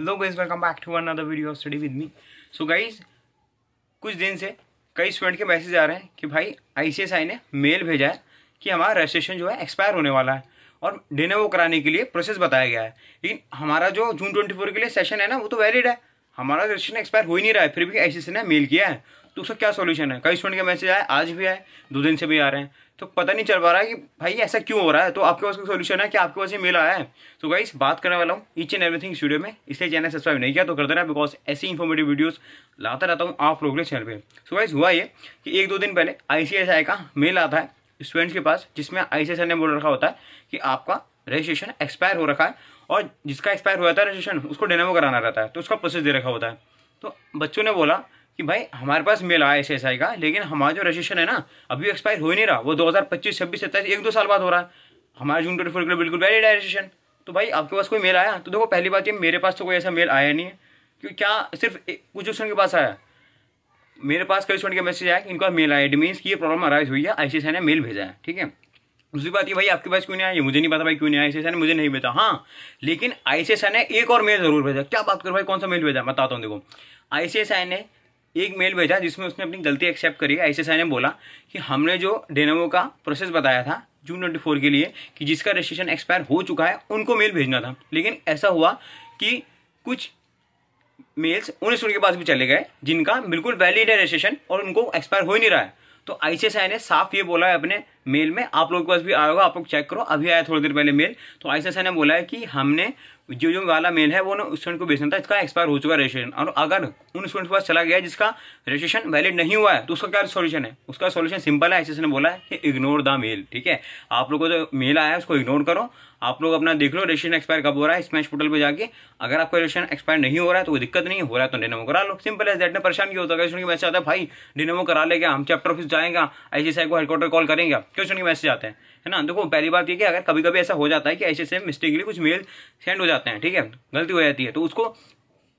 hello guys welcome back to another video of study with me so guys कुछ दिन से कई student के मैसेज आ रहे हैं कि भाई आईसीएसआई ने मेल भेजा है कि हमारा रजिस्ट्रेशन जो है एक्सपायर होने वाला है और वो कराने के लिए प्रोसेस बताया गया है लेकिन हमारा जो जून ट्वेंटी फोर के लिए सेशन है ना वो तो वैलिड है हमारा रजिस्ट्रेशन एक्सपायर हो ही नहीं रहा है फिर भी ऐसे ने मेल किया है तो उसका क्या सोल्यूशन है कई स्टूडेंट का मैसेज आया आज भी आए दो दिन से भी आ रहे हैं तो पता नहीं चल पा रहा है कि भाई ऐसा क्यों हो रहा है तो आपके पास कोई सोल्यूशन है कि आपके पास ये मेल आया है तो so गाइस बात करने वाला हूँ ईच एंड एवरीथिंग स्टूडियो में इसलिए चैनल सब्सक्राइब नहीं किया तो कर देना बिकॉज ऐसी इन्फॉर्मेटिव वीडियोस लाता रहता हूँ आप लोग चैनल पर सो गाइस हुआ ये कि एक दो दिन पहले आई का मेल आता है स्टूडेंट्स के पास जिसमें आई ने बोल रखा होता है कि आपका रजिस्ट्रेशन एक्सपायर हो रखा है और जिसका एक्सपायर हुआ था रजिस्ट्रेशन उसको डेनेमो कराना रहता है तो उसका प्रोसेस दे रखा होता है तो बच्चों ने बोला कि भाई हमारे पास मेल आया एस का लेकिन हमारा जो रजिस्ट्रेशन है ना अभी एक्सपायर हो ही नहीं रहा वो दो हज़ार पच्चीस छब्बीस सत्ताईस एक दो साल बाद हो रहा है हमारा जून ट्वेंटी फोर के बिल्कुल वैलिड है रजिस्ट्रेशन तो भाई आपके पास कोई मेल आया तो देखो पहली बात ये मेरे पास तो कोई ऐसा मेल आया नहीं है क्योंकि क्या सिर्फ कुछ स्टूडेंट के पास आया मेरे पास कई स्टूडेंट का मैसेज आया कि इनका मेल आया इट मीन्स की ये प्रॉब्लम अराइज हुई है आई ने मेल भेजा है ठीक है दूसरी बात ये भाई आपके पास क्यों नहीं आई मुझे नहीं पता भाई क्यों नहीं आया सी मुझे नहीं भेजा हाँ लेकिन आईसीएसआई ने एक और मेल जरूर भेजा क्या बात करो भाई कौन सा मेल भेजा मैं बताता हूँ देखो आईसीएसआई ने एक मेल भेजा जिसमें उसने अपनी गलती एक्सेप्ट करी आईसीएसआई ने बोला कि हमने जो डेनोवो का प्रोसेस बताया था जून ट्वेंटी के लिए कि जिसका रजिस्ट्रेशन एक्सपायर हो चुका है उनको मेल भेजना था लेकिन ऐसा हुआ कि कुछ मेल्स उन स्टूडेंट के पास भी चले गए जिनका बिल्कुल वैलिड है रजिस्ट्रेशन और उनको एक्सपायर हो ही नहीं रहा है तो आईसीएसआई ने साफ ये बोला है अपने मेल में आप लोगों के पास भी आया होगा आप लोग चेक करो अभी आया थोड़ी देर पहले मेल तो आईसीएसआई से ने बोला है कि हमने जो जो वाला मेल है वो ना स्टूडेंट को भेजना था इसका एक्सपायर हो चुका रजिस्ट्रेशन और अगर उन स्टूडेंट के पास चला गया जिसका रजिस्ट्रेशन वैलिड नहीं हुआ है तो उसका क्या सोल्यूशन है उसका सोल्यूशन सिंपल है आईसीआई ने बोला है कि इग्नोर द मेल ठीक है आप लोग को जो मेल आया है उसको इग्नोर करो आप लोग अपना देख लो रजिस्ट्रेशन एक्सपायर कब हो रहा है स्मैश पोर्टल पर जाकर अगर आपका रजिस्ट्रेशन एक्सपायर नहीं हो रहा है तो कोई दिक्कत नहीं हो रहा है तो डिनोमो करा लो सिंपल है डेट में परेशान किया होता है मैसेज आता है भाई डिनमो करा लेगा हम चैप्टर ऑफिस जाएंगे आईसीएसआई को हेडक्वार्टर कॉल करेंगे क्वेश्चन के मैसेज आते हैं है ना देखो पहली बात ये कि अगर कभी कभी ऐसा हो जाता है कि ऐसे के मिस्टेकली कुछ मेल सेंड हो जाते हैं ठीक है गलती हो जाती है तो उसको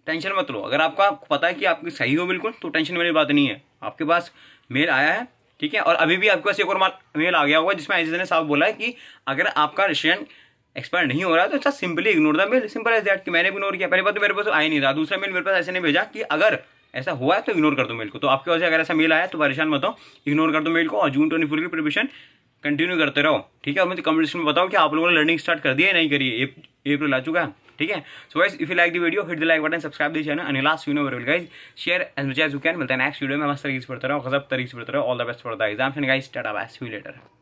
टेंशन मत लो अगर आपका पता है कि आपकी सही हो बिल्कुल तो टेंशन वाली बात नहीं है आपके पास मेल आया है ठीक है और अभी भी आपके पास एक और मेल आ गया होगा जिसमें ऐसे ने साफ बोला है कि अगर आपका रेस्टोरेंट एक्सपायर नहीं हो रहा तो sir simply ignore the mail simple as that कि मैंने इग्नोर किया पहली बात तो मेरे पास तो आया नहीं था दूसरा मेल मेरे पास ऐसे नहीं भेजा कि अगर ऐसा हुआ है तो इग्नोर कर दो मेल को तो आपके वजह अगर ऐसा मेल आया तो परेशान मत हो इग्नोर कर दो मेल को और जून ट्वेंटी फोर की प्रिपरेशन कंटिन्यू करते रहो ठीक है और मुझे कमेंट में बताओ कि आप लोगों ने लर्निंग स्टार्ट कर दी है नहीं करिए अप्रैल आ चुका है ठीक है so guys if you like the video hit the like button subscribe the channel and last you know very guys share as much as you can मिलता है नेक्स्ट वीडियो में मस्त तरीके से पढ़ते रहो गजब तरीके से पढ़ते रहो all the best for the exam and guys tata bye see letter